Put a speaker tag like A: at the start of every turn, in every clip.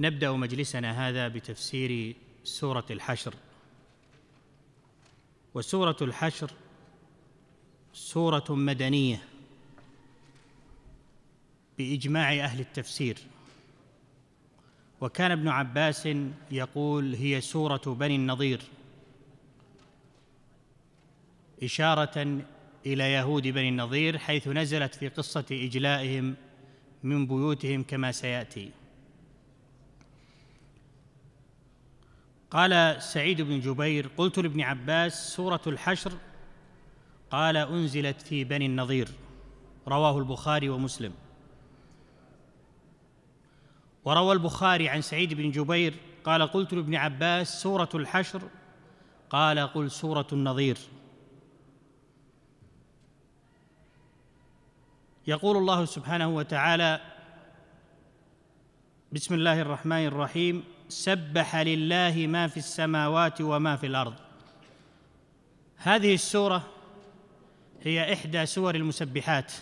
A: نبدا مجلسنا هذا بتفسير سوره الحشر وسوره الحشر سوره مدنيه باجماع اهل التفسير وكان ابن عباس يقول هي سوره بني النضير اشاره الى يهود بني النضير حيث نزلت في قصه اجلائهم من بيوتهم كما سياتي قال سعيد بن جبير قلت لابن عباس سوره الحشر قال انزلت في بني النظير رواه البخاري ومسلم وروى البخاري عن سعيد بن جبير قال قلت لابن عباس سوره الحشر قال قل سوره النظير يقول الله سبحانه وتعالى بسم الله الرحمن الرحيم سبح لله ما في السماوات وما في الارض هذه السوره هي احدى سور المسبحات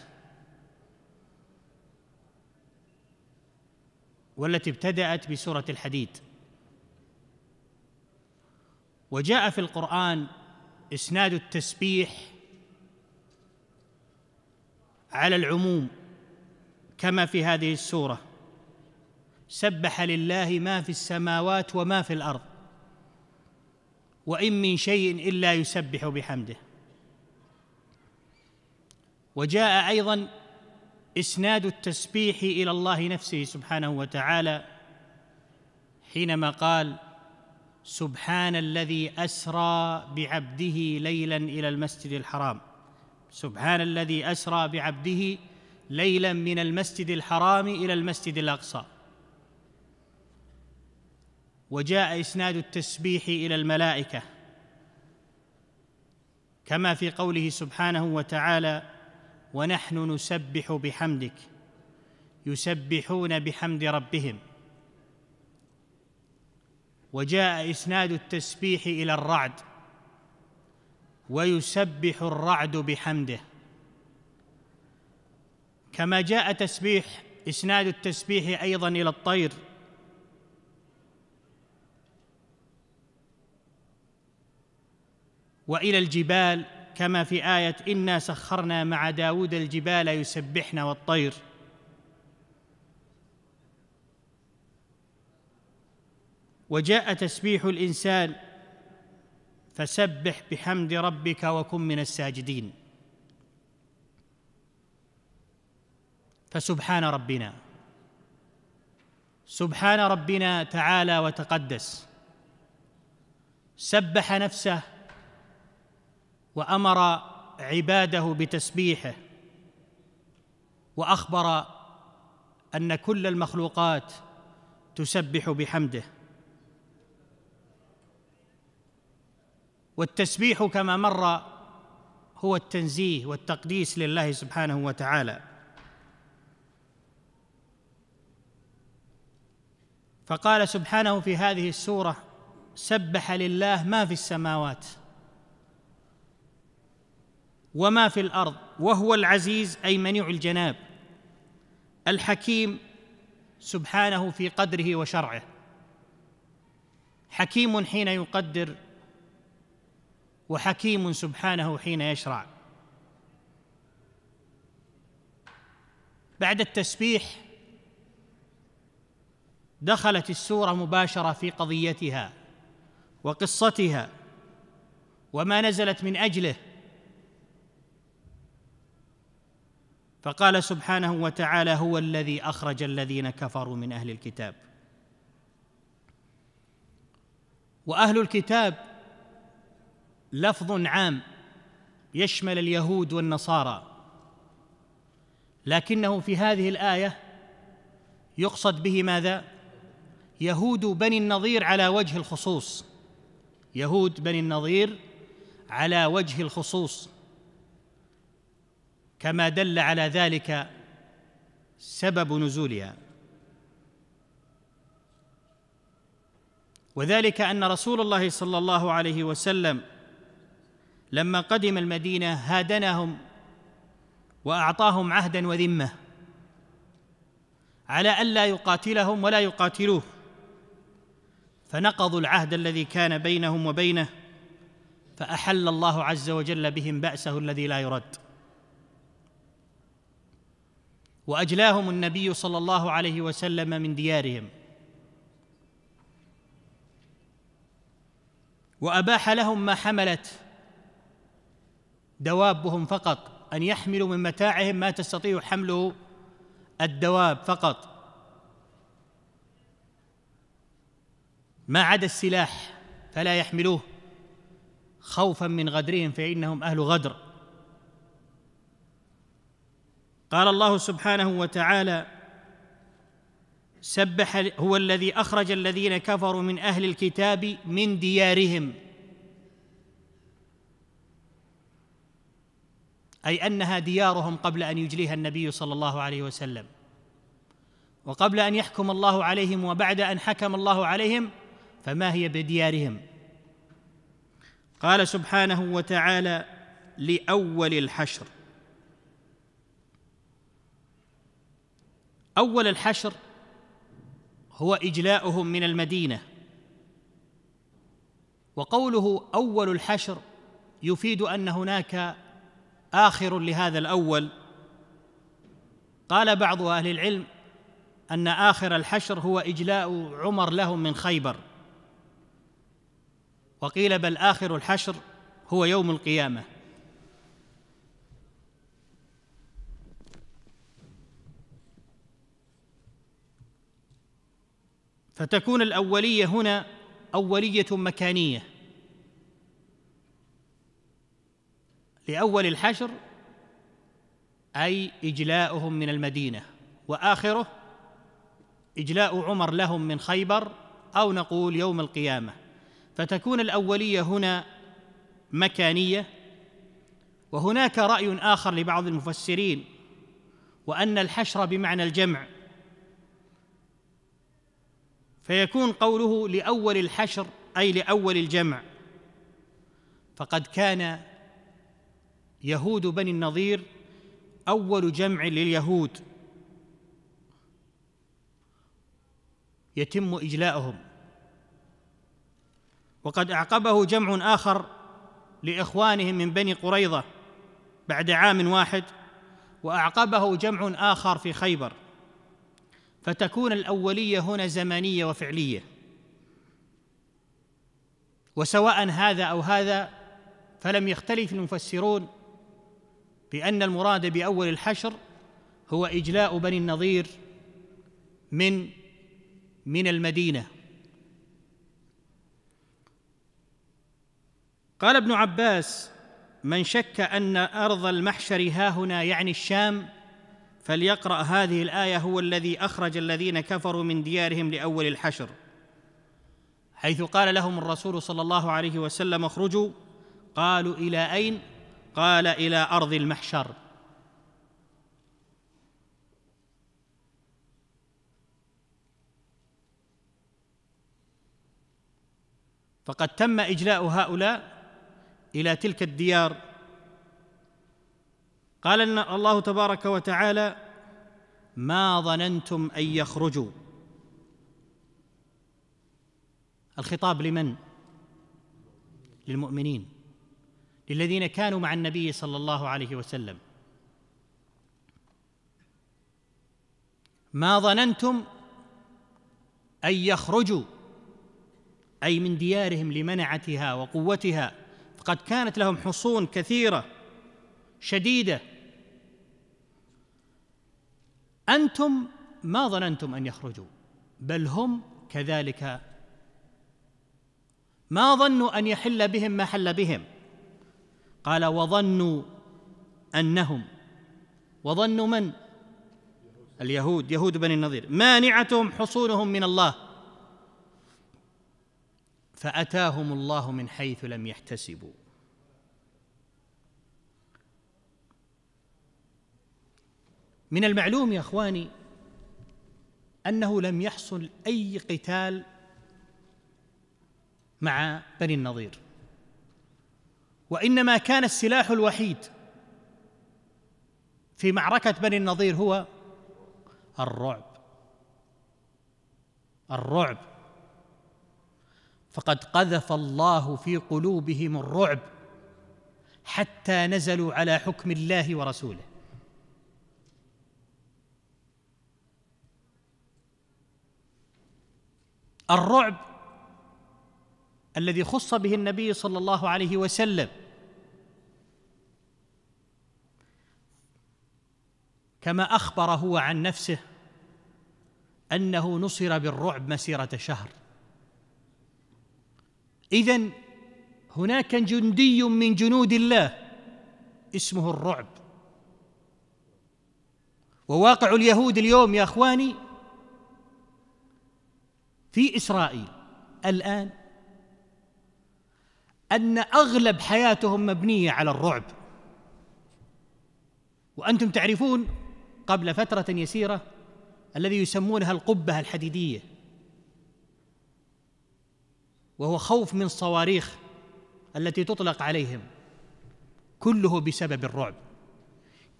A: والتي ابتدات بسوره الحديد وجاء في القران اسناد التسبيح على العموم كما في هذه السوره سبح لله ما في السماوات وما في الارض وان من شيء الا يسبح بحمده وجاء ايضا اسناد التسبيح الى الله نفسه سبحانه وتعالى حينما قال سبحان الذي اسرى بعبده ليلا الى المسجد الحرام سبحان الذي اسرى بعبده ليلا من المسجد الحرام الى المسجد الاقصى وجاء اسناد التسبيح الى الملائكه كما في قوله سبحانه وتعالى ونحن نسبح بحمدك يسبحون بحمد ربهم وجاء اسناد التسبيح الى الرعد ويسبح الرعد بحمده كما جاء تسبيح اسناد التسبيح ايضا الى الطير والى الجبال كما في ايه انا سخرنا مع داود الجبال يسبحن والطير وجاء تسبيح الانسان فسبح بحمد ربك وكن من الساجدين فسبحان ربنا سبحان ربنا تعالى وتقدس سبح نفسه وامر عباده بتسبيحه واخبر ان كل المخلوقات تسبح بحمده والتسبيح كما مر هو التنزيه والتقديس لله سبحانه وتعالى فقال سبحانه في هذه السوره سبح لله ما في السماوات وما في الارض وهو العزيز اي منيع الجناب الحكيم سبحانه في قدره وشرعه حكيم حين يقدر وحكيم سبحانه حين يشرع بعد التسبيح دخلت السوره مباشره في قضيتها وقصتها وما نزلت من اجله فقال سبحانه وتعالى هو الذي اخرج الذين كفروا من اهل الكتاب واهل الكتاب لفظ عام يشمل اليهود والنصارى لكنه في هذه الايه يقصد به ماذا يهود بني النظير على وجه الخصوص يهود بني النظير على وجه الخصوص كما دل على ذلك سبب نزولها وذلك ان رسول الله صلى الله عليه وسلم لما قدم المدينه هادنهم واعطاهم عهدا وذمه على الا يقاتلهم ولا يقاتلوه فنقضوا العهد الذي كان بينهم وبينه فاحل الله عز وجل بهم باسه الذي لا يرد واجلاهم النبي صلى الله عليه وسلم من ديارهم واباح لهم ما حملت دوابهم فقط ان يحملوا من متاعهم ما تستطيع حمله الدواب فقط ما عدا السلاح فلا يحملوه خوفا من غدرهم فانهم اهل غدر قال الله سبحانه وتعالى سبح هو الذي اخرج الذين كفروا من اهل الكتاب من ديارهم اي انها ديارهم قبل ان يجليها النبي صلى الله عليه وسلم وقبل ان يحكم الله عليهم وبعد ان حكم الله عليهم فما هي بديارهم قال سبحانه وتعالى لاول الحشر اول الحشر هو اجلاؤهم من المدينه وقوله اول الحشر يفيد ان هناك اخر لهذا الاول قال بعض اهل العلم ان اخر الحشر هو اجلاء عمر لهم من خيبر وقيل بل اخر الحشر هو يوم القيامه فتكون الاوليه هنا اوليه مكانيه لاول الحشر اي اجلاؤهم من المدينه واخره اجلاء عمر لهم من خيبر او نقول يوم القيامه فتكون الاوليه هنا مكانيه وهناك راي اخر لبعض المفسرين وان الحشر بمعنى الجمع فيكون قوله لاول الحشر اي لاول الجمع فقد كان يهود بني النظير اول جمع لليهود يتم اجلاؤهم وقد اعقبه جمع اخر لاخوانهم من بني قريظه بعد عام واحد واعقبه جمع اخر في خيبر فتكون الاوليه هنا زمانيه وفعليه وسواء هذا او هذا فلم يختلف المفسرون بان المراد باول الحشر هو اجلاء بني النظير من من المدينه قال ابن عباس من شك ان ارض المحشر ها هنا يعني الشام فليقرا هذه الايه هو الذي اخرج الذين كفروا من ديارهم لاول الحشر حيث قال لهم الرسول صلى الله عليه وسلم اخرجوا قالوا الى اين قال الى ارض المحشر فقد تم اجلاء هؤلاء الى تلك الديار قال الله تبارك وتعالى ما ظننتم أن يخرجوا الخطاب لمن؟ للمؤمنين للذين كانوا مع النبي صلى الله عليه وسلم ما ظننتم ان يخرجوا اي من ديارهم لمنعتها وقوتها فقد كانت لهم حصون كثيره شديده انتم ما ظننتم ان يخرجوا بل هم كذلك ما ظنوا ان يحل بهم ما حل بهم قال وظنوا انهم وظنوا من اليهود يهود بني النظير مانعتهم حصونهم من الله فاتاهم الله من حيث لم يحتسبوا من المعلوم يا اخواني انه لم يحصل اي قتال مع بني النظير وانما كان السلاح الوحيد في معركه بني النظير هو الرعب الرعب فقد قذف الله في قلوبهم الرعب حتى نزلوا على حكم الله ورسوله الرعب الذي خص به النبي صلى الله عليه وسلم كما اخبر هو عن نفسه انه نصر بالرعب مسيره شهر اذا هناك جندي من جنود الله اسمه الرعب وواقع اليهود اليوم يا اخواني في اسرائيل الان ان اغلب حياتهم مبنيه على الرعب وانتم تعرفون قبل فتره يسيره الذي يسمونها القبه الحديديه وهو خوف من الصواريخ التي تطلق عليهم كله بسبب الرعب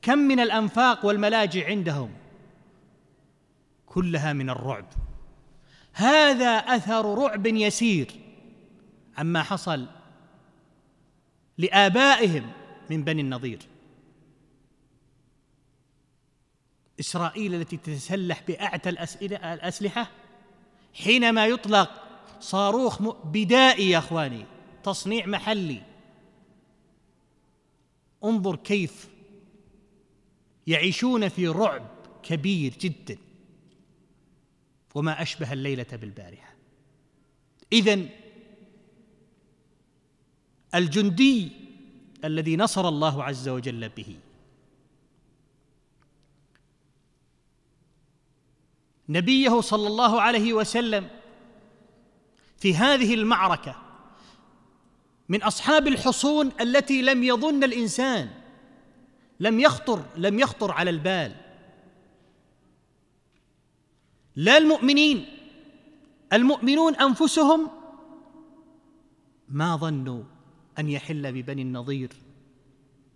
A: كم من الانفاق والملاجئ عندهم كلها من الرعب هذا اثر رعب يسير عما حصل لابائهم من بني النضير اسرائيل التي تتسلح باعتى الاسلحه حينما يطلق صاروخ بدائي يا اخواني تصنيع محلي انظر كيف يعيشون في رعب كبير جدا وما أشبه الليلة بالبارحة إذا الجندي الذي نصر الله عز وجل به نبيه صلى الله عليه وسلم في هذه المعركه من اصحاب الحصون التي لم يظن الانسان لم يخطر لم يخطر على البال لا المؤمنين المؤمنون انفسهم ما ظنوا ان يحل ببني النضير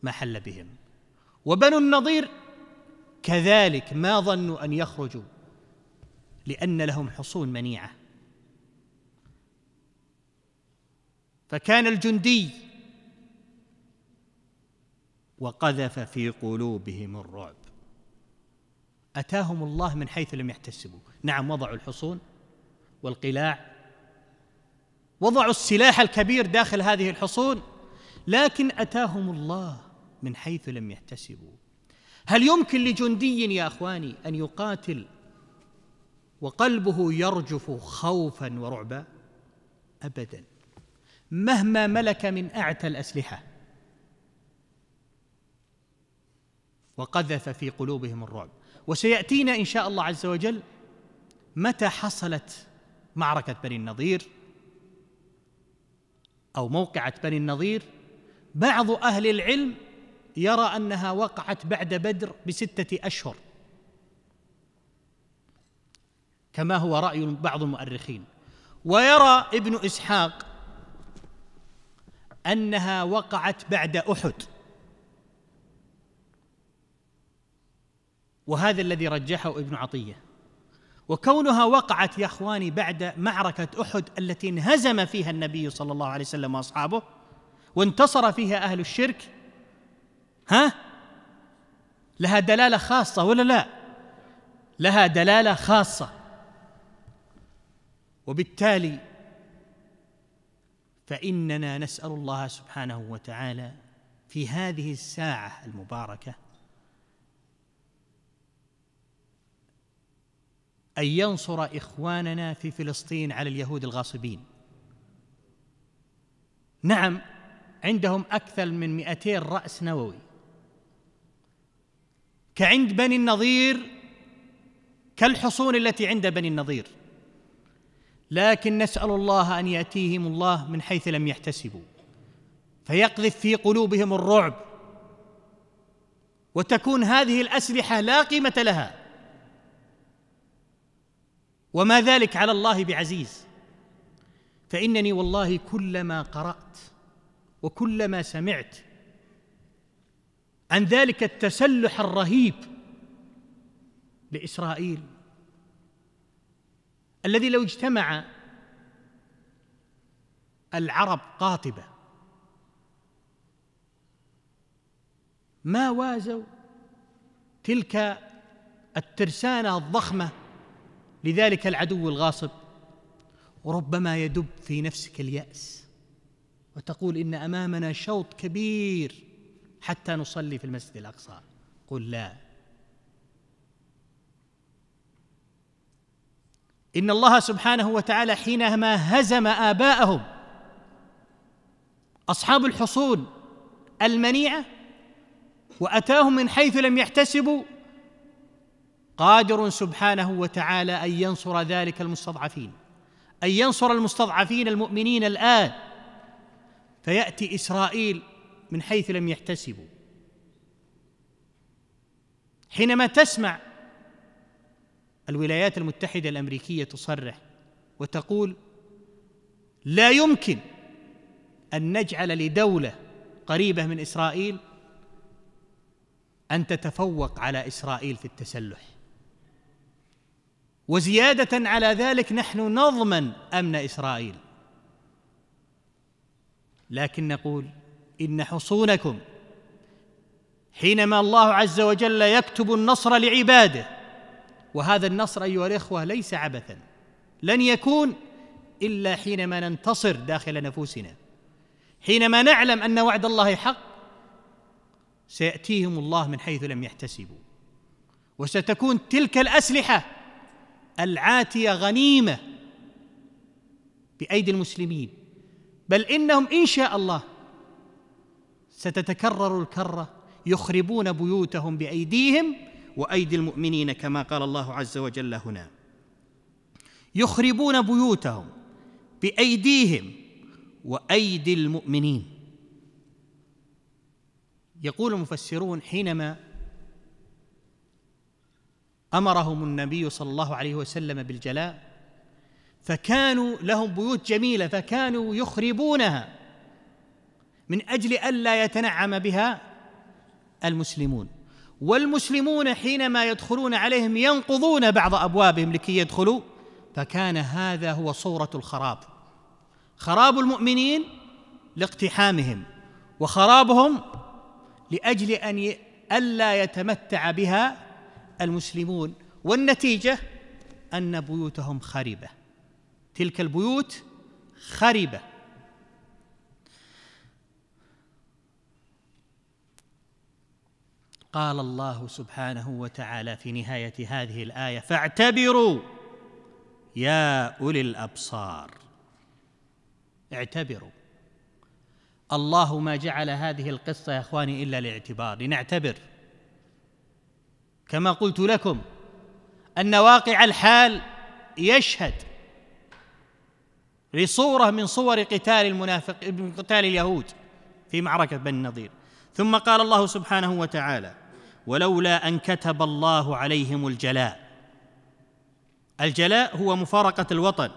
A: ما حل بهم وبنو النضير كذلك ما ظنوا ان يخرجوا لان لهم حصون منيعه فكان الجندي وقذف في قلوبهم الرعب أتاهم الله من حيث لم يحتسبوا نعم وضعوا الحصون والقلاع وضعوا السلاح الكبير داخل هذه الحصون لكن أتاهم الله من حيث لم يحتسبوا هل يمكن لجندي يا اخواني ان يقاتل وقلبه يرجف خوفا ورعبا ابدا مهما ملك من اعتى الاسلحه وقذف في قلوبهم الرعب وسياتينا ان شاء الله عز وجل متى حصلت معركه بني النظير او موقعه بني النظير بعض اهل العلم يرى انها وقعت بعد بدر بسته اشهر كما هو راي بعض المؤرخين ويرى ابن اسحاق انها وقعت بعد احد وهذا الذي رجحه ابن عطيه وكونها وقعت يا اخواني بعد معركه احد التي انهزم فيها النبي صلى الله عليه وسلم واصحابه وانتصر فيها اهل الشرك ها لها دلاله خاصه ولا لا لها دلاله خاصه وبالتالي فاننا نسال الله سبحانه وتعالى في هذه الساعه المباركه أن ينصر إخواننا في فلسطين على اليهود الغاصبين نعم عندهم أكثر من 200 رأس نووي كعند بني النظير كالحصون التي عند بني النظير لكن نسأل الله أن يأتيهم الله من حيث لم يحتسبوا فيقذف في قلوبهم الرعب وتكون هذه الأسلحة لا قيمة لها وما ذلك على الله بعزيز فانني والله كلما قرات وكلما سمعت عن ذلك التسلح الرهيب لاسرائيل الذي لو اجتمع العرب قاطبه ما وازوا تلك الترسانه الضخمه لذلك العدو الغاصب وربما يدب في نفسك الياس وتقول ان امامنا شوط كبير حتى نصلي في المسجد الاقصى قل لا ان الله سبحانه وتعالى حينما هزم اباءهم اصحاب الحصون المنيعه واتاهم من حيث لم يحتسبوا قادر سبحانه وتعالى ان ينصر ذلك المستضعفين ان ينصر المستضعفين المؤمنين الان فياتي اسرائيل من حيث لم يحتسبوا حينما تسمع الولايات المتحده الامريكيه تصرح وتقول لا يمكن ان نجعل لدوله قريبه من اسرائيل ان تتفوق على اسرائيل في التسلح وزياده على ذلك نحن نضمن امن اسرائيل لكن نقول ان حصونكم حينما الله عز وجل يكتب النصر لعباده وهذا النصر ايها الاخوه ليس عبثا لن يكون الا حينما ننتصر داخل نفوسنا حينما نعلم ان وعد الله حق سياتيهم الله من حيث لم يحتسبوا وستكون تلك الاسلحه العاتيه غنيمه بايدي المسلمين بل انهم ان شاء الله ستتكرر الكره يخربون بيوتهم بايديهم وايدي المؤمنين كما قال الله عز وجل هنا يخربون بيوتهم بايديهم وايدي المؤمنين يقول المفسرون حينما امرهم النبي صلى الله عليه وسلم بالجلاء فكانوا لهم بيوت جميله فكانوا يخربونها من اجل الا يتنعم بها المسلمون والمسلمون حينما يدخلون عليهم ينقضون بعض ابوابهم لكي يدخلوا فكان هذا هو صوره الخراب خراب المؤمنين لاقتحامهم وخرابهم لاجل ان الا يتمتع بها المسلمون والنتيجه ان بيوتهم خربه تلك البيوت خربه قال الله سبحانه وتعالى في نهايه هذه الايه فاعتبروا يا اولي الابصار اعتبروا الله ما جعل هذه القصه يا اخواني الا لاعتبار لنعتبر كما قلت لكم ان واقع الحال يشهد لصوره من صور قتال المنافق قتال اليهود في معركه بني النضير ثم قال الله سبحانه وتعالى ولولا ان كتب الله عليهم الجلاء الجلاء هو مفارقه الوطن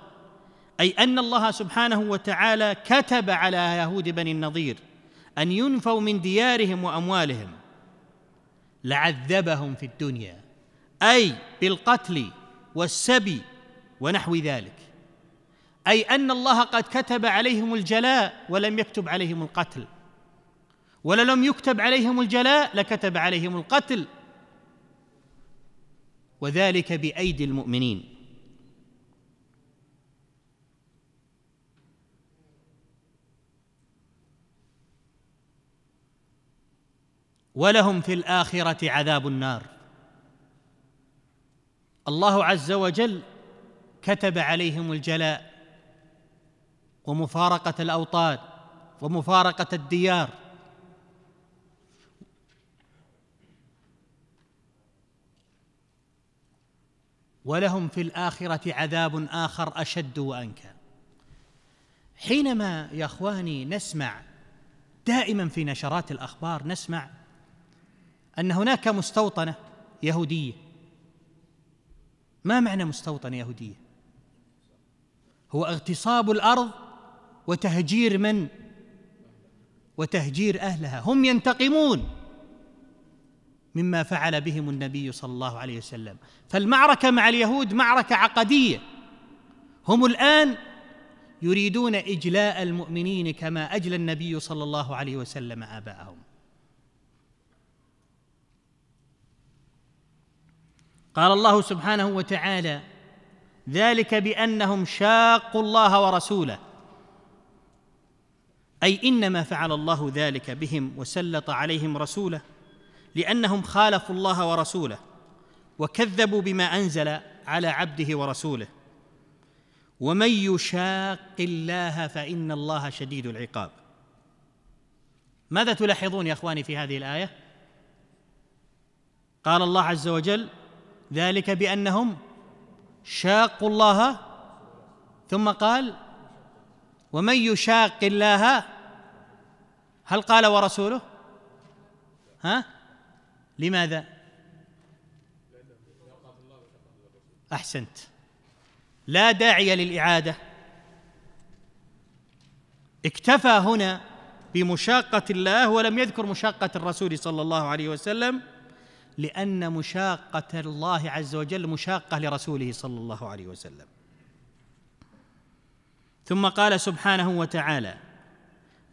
A: اي ان الله سبحانه وتعالى كتب على يهود بني النضير ان ينفوا من ديارهم واموالهم لعذبهم في الدنيا اي بالقتل والسبي ونحو ذلك اي ان الله قد كتب عليهم الجلاء ولم يكتب عليهم القتل لم يكتب عليهم الجلاء لكتب عليهم القتل وذلك بايدي المؤمنين ولهم في الاخره عذاب النار الله عز وجل كتب عليهم الجلاء ومفارقه الاوطان ومفارقه الديار ولهم في الاخره عذاب اخر اشد وانكى حينما يا اخواني نسمع دائما في نشرات الاخبار نسمع ان هناك مستوطنه يهوديه ما معنى مستوطنه يهوديه هو اغتصاب الارض وتهجير من وتهجير اهلها هم ينتقمون مما فعل بهم النبي صلى الله عليه وسلم فالمعركه مع اليهود معركه عقديه هم الان يريدون اجلاء المؤمنين كما اجلى النبي صلى الله عليه وسلم اباءهم قال الله سبحانه وتعالى ذلك بانهم شاقوا الله ورسوله اي انما فعل الله ذلك بهم وسلط عليهم رسوله لانهم خالفوا الله ورسوله وكذبوا بما انزل على عبده ورسوله ومن يشاق الله فان الله شديد العقاب ماذا تلاحظون يا اخواني في هذه الايه قال الله عز وجل ذلك بانهم شاقوا الله ثم قال ومن يشاق الله هل قال ورسوله ها لماذا احسنت لا داعي للاعاده اكتفى هنا بمشاقه الله ولم يذكر مشاقه الرسول صلى الله عليه وسلم لأن مشاقة الله عز وجل مشاقة لرسوله صلى الله عليه وسلم ثم قال سبحانه وتعالى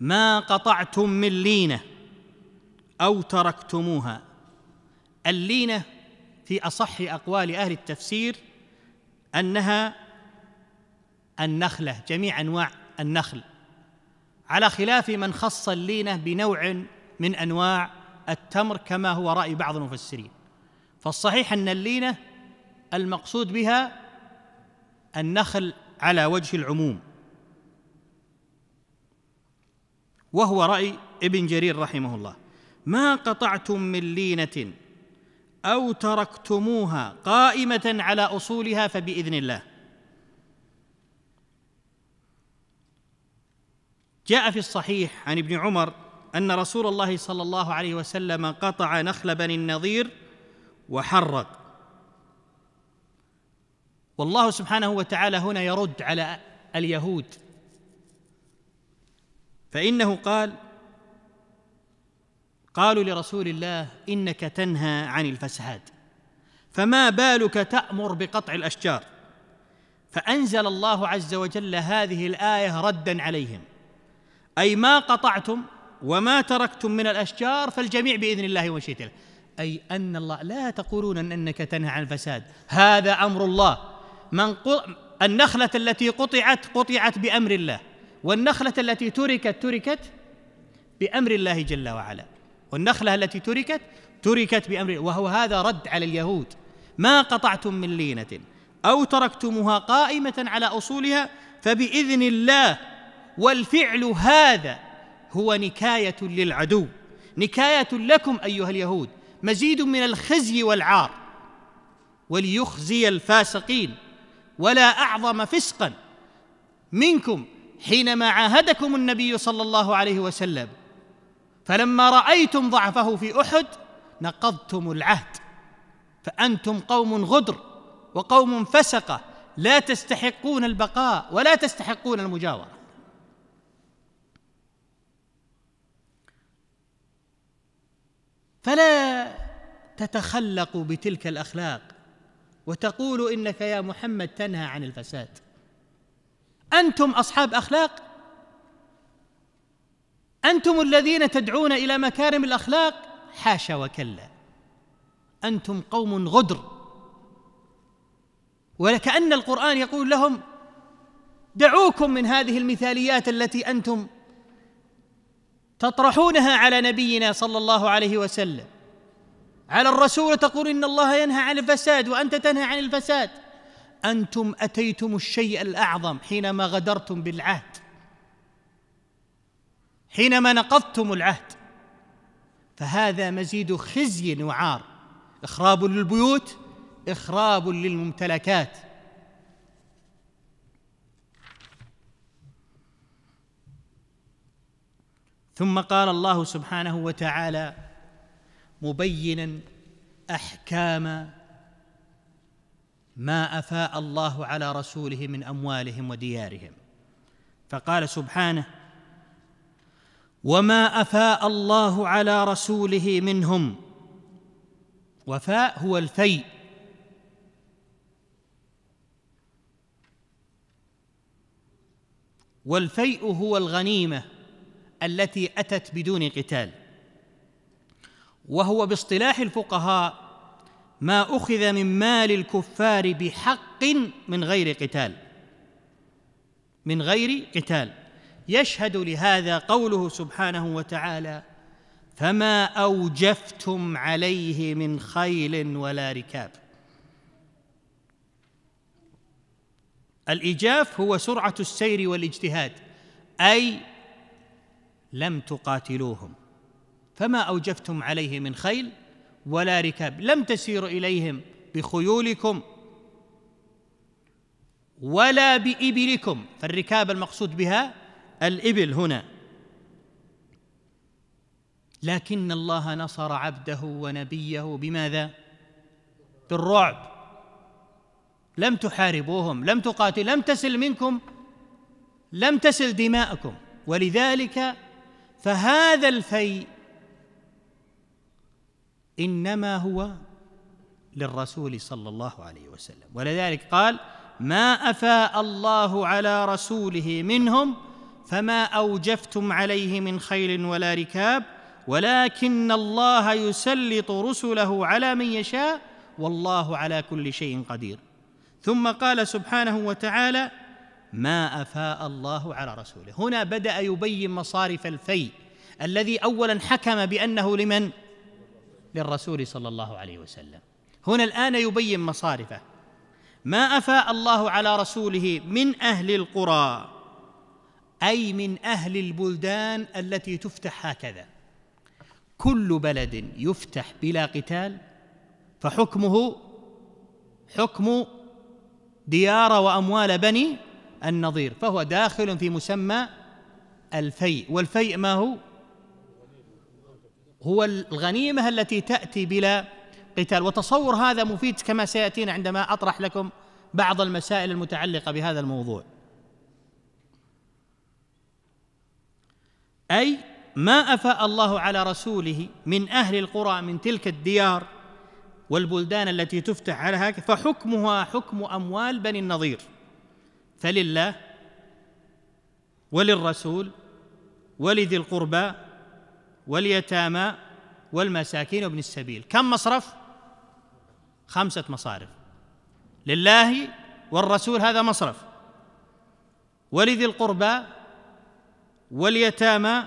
A: ما قطعتم من لينه او تركتموها اللينه في اصح اقوال اهل التفسير انها النخله جميع انواع النخل على خلاف من خص اللينه بنوع من انواع التمر كما هو راي بعض المفسرين فالصحيح ان اللينه المقصود بها النخل على وجه العموم وهو راي ابن جرير رحمه الله ما قطعتم من لينه او تركتموها قائمه على اصولها فباذن الله جاء في الصحيح عن ابن عمر ان رسول الله صلى الله عليه وسلم قطع نخل بني النظير وحرق والله سبحانه وتعالى هنا يرد على اليهود فانه قال قالوا لرسول الله انك تنهى عن الفساد فما بالك تامر بقطع الاشجار فانزل الله عز وجل هذه الايه ردا عليهم اي ما قطعتم وما تركتم من الأشجار فالجميع بإذن الله وشئت له أي أن الله لا تقولون أن أنك تنهى عن الفساد هذا أمر الله من النخلة التي قطعت قطعت بأمر الله والنخلة التي تركت تركت بأمر الله جل وعلا والنخلة التي تركت تركت بأمر وهو هذا رد على اليهود ما قطعتم من لينة أو تركتموها قائمة على أصولها فبإذن الله والفعل هذا هو نكايه للعدو نكايه لكم ايها اليهود مزيد من الخزي والعار وليخزي الفاسقين ولا اعظم فسقا منكم حينما عاهدكم النبي صلى الله عليه وسلم فلما رايتم ضعفه في احد نقضتم العهد فانتم قوم غدر وقوم فسقه لا تستحقون البقاء ولا تستحقون المجاوره فلا تتخلق بتلك الاخلاق وتقول انك يا محمد تنهى عن الفساد انتم اصحاب اخلاق انتم الذين تدعون الى مكارم الاخلاق حاشا وكلا انتم قوم غدر ولكأن القرآن يقول لهم دعوكم من هذه المثاليات التي أنتم تطرحونها على نبينا صلى الله عليه وسلم على الرسول تقول ان الله ينهى عن الفساد وانت تنهى عن الفساد انتم اتيتم الشيء الاعظم حينما غدرتم بالعهد حينما نقضتم العهد فهذا مزيد خزي وعار اخراب للبيوت اخراب للممتلكات ثم قال الله سبحانه وتعالى مبينا احكام ما افاء الله على رسوله من اموالهم وديارهم فقال سبحانه وما افاء الله على رسوله منهم وفاء هو الفيء والفيء هو الغنيمه التي اتت بدون قتال وهو باصطلاح الفقهاء ما اخذ من مال الكفار بحق من غير قتال من غير قتال يشهد لهذا قوله سبحانه وتعالى فما اوجفتم عليه من خيل ولا ركاب الايجاف هو سرعه السير والاجتهاد اي لم تقاتلوهم فما اوجفتم عليه من خيل ولا ركاب لم تسيروا اليهم بخيولكم ولا بإبلكم فالركاب المقصود بها الإبل هنا لكن الله نصر عبده ونبيه بماذا؟ بالرعب لم تحاربوهم لم تقاتل لم تسل منكم لم تسل دماءكم ولذلك فهذا الفيء انما هو للرسول صلى الله عليه وسلم ولذلك قال ما افاء الله على رسوله منهم فما اوجفتم عليه من خيل ولا ركاب ولكن الله يسلط رسله على من يشاء والله على كل شيء قدير ثم قال سبحانه وتعالى ما أفاء الله على رسوله هنا بدأ يبين مصارف الفيء الذي أولا حكم بأنه لمن؟ للرسول صلى الله عليه وسلم هنا الآن يبين مصارفه ما أفاء الله على رسوله من أهل القرى أي من أهل البلدان التي تفتح هكذا كل بلد يفتح بلا قتال فحكمه حكم ديار وأموال بني النظير فهو داخل في مسمى الفيء والفيء ما هو هو الغنيمة التي تأتي بلا قتال وتصور هذا مفيد كما سيأتينا عندما أطرح لكم بعض المسائل المتعلقة بهذا الموضوع أي ما أفاء الله على رسوله من أهل القرى من تلك الديار والبلدان التي تفتح على هكذا فحكمها حكم أموال بني النظير فلله وللرسول ولذي القربى واليتامى والمساكين وابن السبيل كم مصرف خمسة مصارف لله والرسول هذا مصرف ولذي القربى واليتامى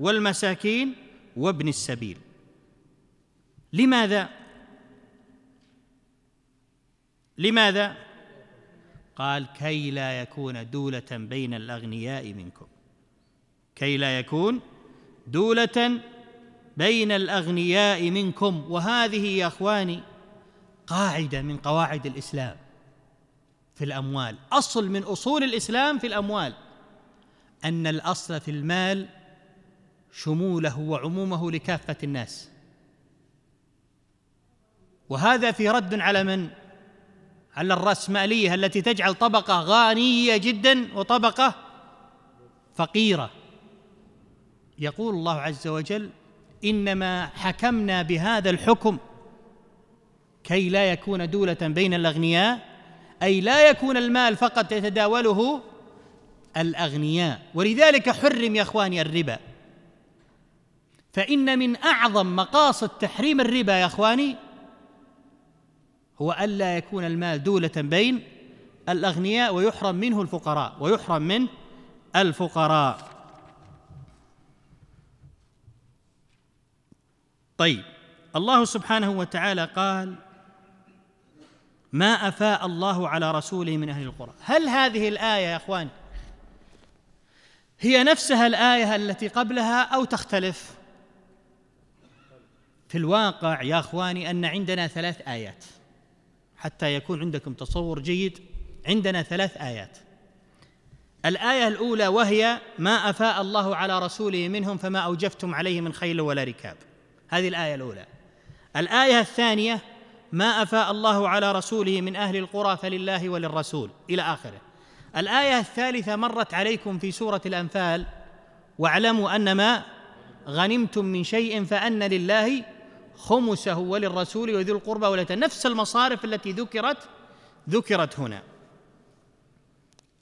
A: والمساكين وابن السبيل لماذا لماذا قال كي لا يكون دولة بين الأغنياء منكم كي لا يكون دولة بين الأغنياء منكم وهذه يا إخواني قاعدة من قواعد الإسلام في الأموال أصل من أصول الإسلام في الأموال أن الأصل في المال شموله وعمومه لكافة الناس وهذا في رد على من على الراسماليه التي تجعل طبقه غنيه جدا وطبقه فقيره يقول الله عز وجل انما حكمنا بهذا الحكم كي لا يكون دوله بين الاغنياء اي لا يكون المال فقط يتداوله الاغنياء ولذلك حرم يا اخواني الربا فان من اعظم مقاصد تحريم الربا يا اخواني هو ألا يكون المال دولة بين الأغنياء ويحرم منه الفقراء ويحرم من الفقراء طيب الله سبحانه وتعالى قال ما أفاء الله على رسوله من أهل القرى هل هذه الآية يا أخوان هي نفسها الآية التي قبلها أو تختلف في الواقع يا أخواني أن عندنا ثلاث آيات حتى يكون عندكم تصور جيد عندنا ثلاث آيات الآية الأولى وهي ما أفاء الله على رسوله منهم فما أوجفتم عليه من خيل ولا ركاب هذه الآية الأولى الآية الثانية ما أفاء الله على رسوله من أهل القرى فلله وللرسول إلى آخره الآية الثالثة مرت عليكم في سورة الأنفال واعلموا أن ما غنمتم من شيء فأن لله خمسه وللرسول وذي القربى ولت نفس المصارف التي ذكرت ذكرت هنا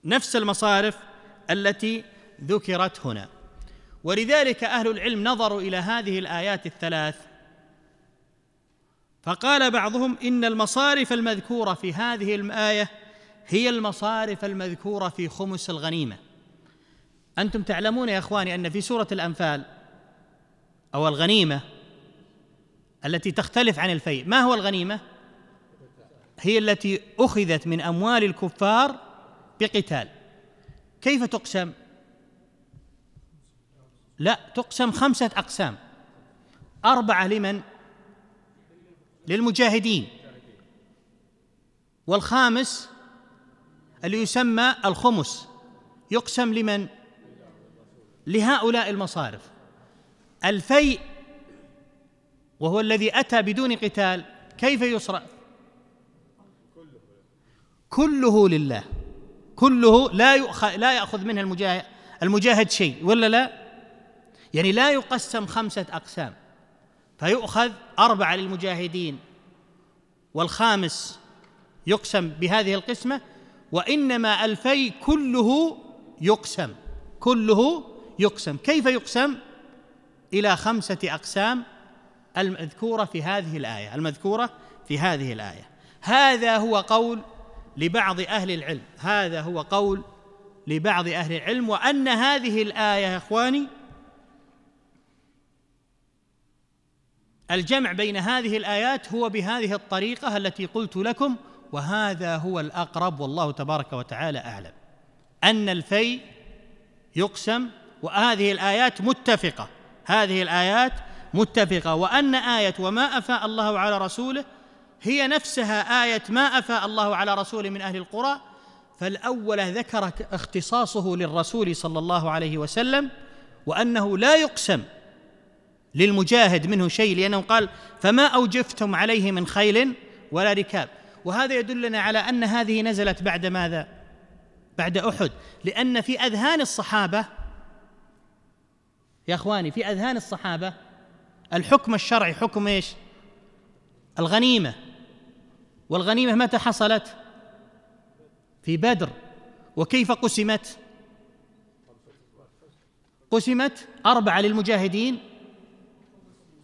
A: نفس المصارف التي ذكرت هنا ولذلك اهل العلم نظروا الى هذه الايات الثلاث فقال بعضهم ان المصارف المذكوره في هذه الايه هي المصارف المذكوره في خمس الغنيمه انتم تعلمون يا اخواني ان في سوره الانفال او الغنيمه التي تختلف عن الفيء ما هو الغنيمة؟ هي التي أخذت من أموال الكفار بقتال كيف تقسم؟ لا تقسم خمسة أقسام أربعة لمن؟ للمجاهدين والخامس اللي يسمى الخمس يقسم لمن؟ لهؤلاء المصارف الفيء وهو الذي أتى بدون قتال كيف يصرع كله لله كله لا يؤخذ لا ياخذ منه المجاهد المجاهد شيء ولا لا؟ يعني لا يقسم خمسه اقسام فيؤخذ اربعه للمجاهدين والخامس يقسم بهذه القسمه وانما الفي كله يقسم كله يقسم كيف يقسم؟ الى خمسه اقسام المذكورة في هذه الآية المذكورة في هذه الآية هذا هو قول لبعض أهل العلم هذا هو قول لبعض أهل العلم وأن هذه الآية يا إخواني الجمع بين هذه الآيات هو بهذه الطريقة التي قلت لكم وهذا هو الأقرب والله تبارك وتعالى أعلم أن الفي يقسم وهذه الآيات متفقة هذه الآيات متفقة وأن آية وما أفاء الله على رسوله هي نفسها آية ما أفاء الله على رسوله من أهل القرى فالأول ذكر اختصاصه للرسول صلى الله عليه وسلم وأنه لا يقسم للمجاهد منه شيء لأنه قال فما أوجفتم عليه من خيل ولا ركاب وهذا يدلنا على أن هذه نزلت بعد ماذا؟ بعد أحد لأن في أذهان الصحابة يا إخواني في أذهان الصحابة الحكم الشرعي حكم ايش الغنيمه والغنيمه متى حصلت في بدر وكيف قسمت قسمت اربعه للمجاهدين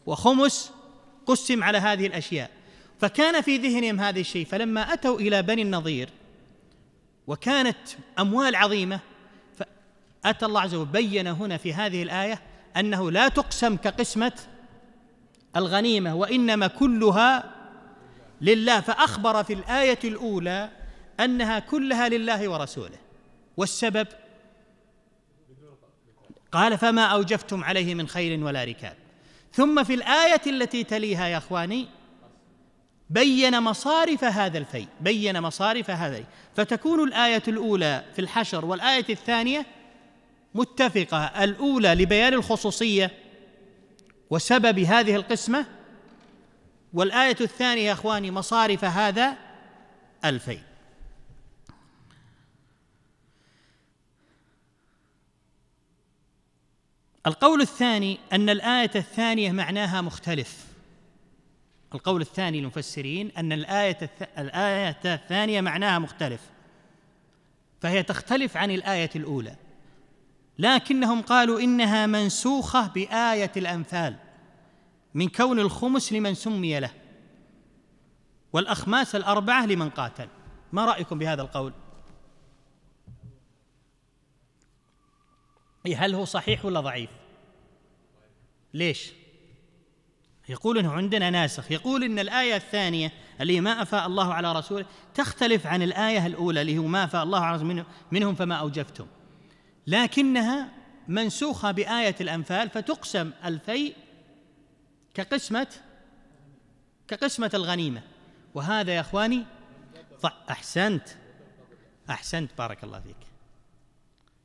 A: وخمس قسم على هذه الاشياء فكان في ذهنهم هذا الشيء فلما اتوا الى بني النظير وكانت اموال عظيمه فاتى الله عز وجل بين هنا في هذه الايه انه لا تقسم كقسمه الغنيمه وانما كلها لله فاخبر في الايه الاولى انها كلها لله ورسوله والسبب قال فما اوجفتم عليه من خير ولا ركاب ثم في الايه التي تليها يا اخواني بين مصارف هذا الفيء بين مصارف هذا فتكون الايه الاولى في الحشر والايه الثانيه متفقه الاولى لبيان الخصوصيه وسبب هذه القسمة والآية الثانية يا إخواني مصارف هذا ألفين القول الثاني أن الآية الثانية معناها مختلف القول الثاني للمفسرين أن الآية الآية الثانية معناها مختلف فهي تختلف عن الآية الأولى لكنهم قالوا انها منسوخه بايه الانفال من كون الخمس لمن سمي له والاخماس الاربعه لمن قاتل ما رايكم بهذا القول هل هو صحيح ولا ضعيف ليش يقول انه عندنا ناسخ يقول ان الايه الثانيه اللي ما افاء الله على رسوله تختلف عن الايه الاولى اللي هو ما افاء الله على رسوله منهم فما اوجفتم لكنها منسوخه بايه الانفال فتقسم الفيء كقسمه كقسمه الغنيمه وهذا يا اخواني احسنت احسنت بارك الله فيك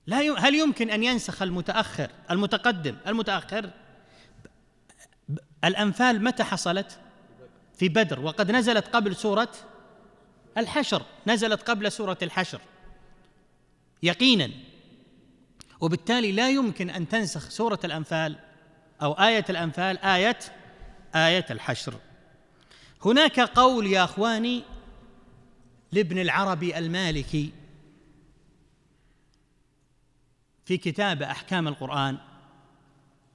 A: لا يم هل يمكن ان ينسخ المتاخر المتقدم المتاخر الانفال متى حصلت في بدر وقد نزلت قبل سوره الحشر نزلت قبل سوره الحشر يقينا وبالتالي لا يمكن أن تنسخ سورة الأنفال أو آية الأنفال آية آية الحشر هناك قول يا اخواني لابن العربي المالكي في كتاب احكام القران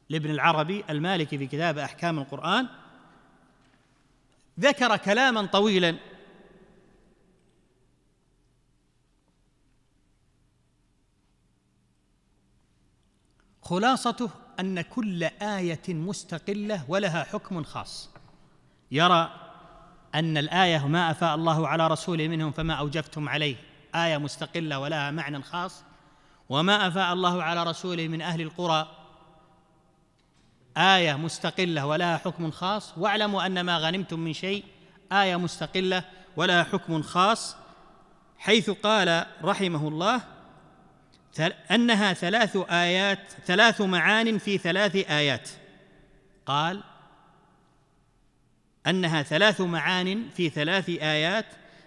A: لابن العربي المالكي في كتاب احكام القران ذكر كلاما طويلا خلاصته ان كل ايه مستقله ولها حكم خاص يرى ان الايه ما افاء الله على رسوله منهم فما اوجبتم عليه ايه مستقله ولها معنى خاص وما افاء الله على رسوله من اهل القرى ايه مستقله ولها حكم خاص واعلموا ان ما غنمتم من شيء ايه مستقله ولها حكم خاص حيث قال رحمه الله أنها ثلاث آيات ثلاث معان في ثلاث آيات قال أنها ثلاث معان في ثلاث آيات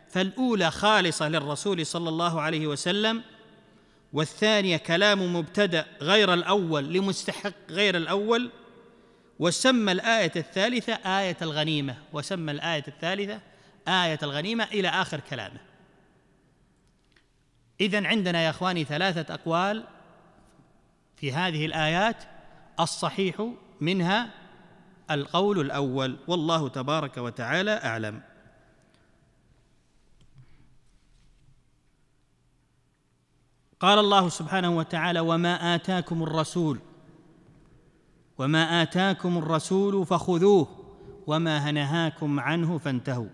A: فالأولى خالصة للرسول صلى الله عليه وسلم والثانية كلام مبتدأ غير الأول لمستحق غير الأول وسمى الآية الثالثة آية الغنيمة وسمى الآية الثالثة آية الغنيمة إلى آخر كلامه إذا عندنا يا إخواني ثلاثة أقوال في هذه الآيات الصحيح منها القول الأول والله تبارك وتعالى أعلم قال الله سبحانه وتعالى وما آتاكم الرسول وما آتاكم الرسول فخذوه وما نهاكم عنه فانتهوا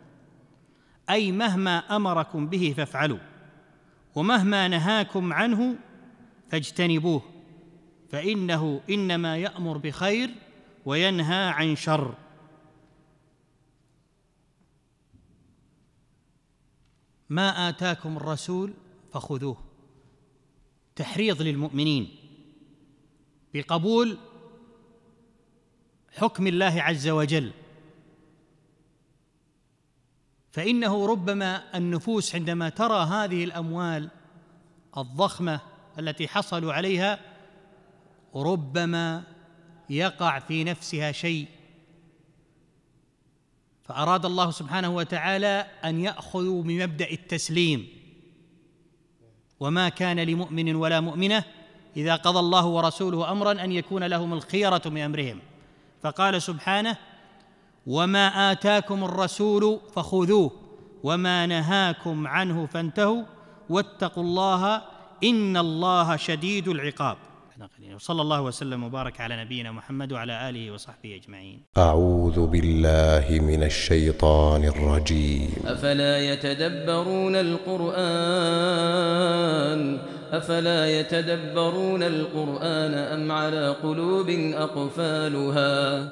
A: أي مهما أمركم به فافعلوا ومهما نهاكم عنه فاجتنبوه فانه انما يامر بخير وينهى عن شر ما اتاكم الرسول فخذوه تحريض للمؤمنين بقبول حكم الله عز وجل فانه ربما النفوس عندما ترى هذه الاموال الضخمه التي حصلوا عليها ربما يقع في نفسها شيء فاراد الله سبحانه وتعالى ان ياخذوا بمبدا التسليم وما كان لمؤمن ولا مؤمنه اذا قضى الله ورسوله امرا ان يكون لهم الخيره من امرهم فقال سبحانه وما آتاكم الرسول فخذوه وما نهاكم عنه فانتهوا واتقوا الله إن الله شديد العقاب وصلى الله وسلم وبارك على نبينا محمد وعلى آله وصحبه أجمعين أعوذ بالله من الشيطان الرجيم أفلا يتدبرون القرآن أفلا يتدبرون القرآن أم على قلوب أقفالها